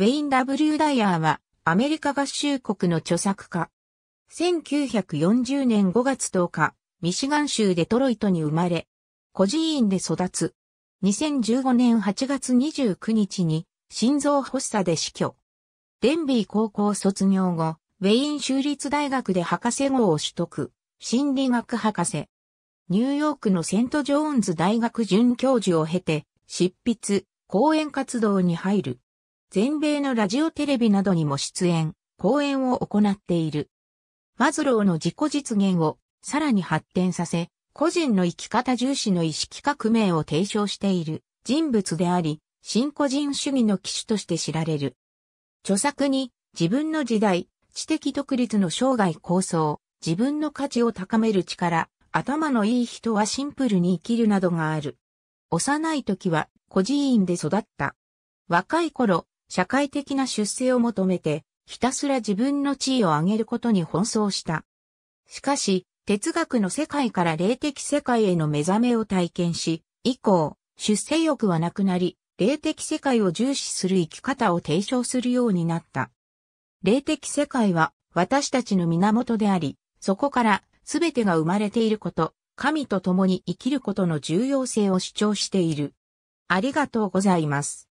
ウェイン・ W・ ダイヤーはアメリカ合衆国の著作家。1940年5月10日、ミシガン州デトロイトに生まれ、孤児院で育つ。2015年8月29日に心臓発作で死去。デンビー高校卒業後、ウェイン州立大学で博士号を取得、心理学博士。ニューヨークのセント・ジョーンズ大学准教授を経て、執筆、講演活動に入る。全米のラジオテレビなどにも出演、講演を行っている。マズローの自己実現をさらに発展させ、個人の生き方重視の意識革命を提唱している人物であり、新個人主義の騎手として知られる。著作に自分の時代、知的独立の生涯構想、自分の価値を高める力、頭のいい人はシンプルに生きるなどがある。幼い時は孤児院で育った。若い頃、社会的な出世を求めて、ひたすら自分の地位を上げることに奔走した。しかし、哲学の世界から霊的世界への目覚めを体験し、以降、出世欲はなくなり、霊的世界を重視する生き方を提唱するようになった。霊的世界は私たちの源であり、そこから全てが生まれていること、神と共に生きることの重要性を主張している。ありがとうございます。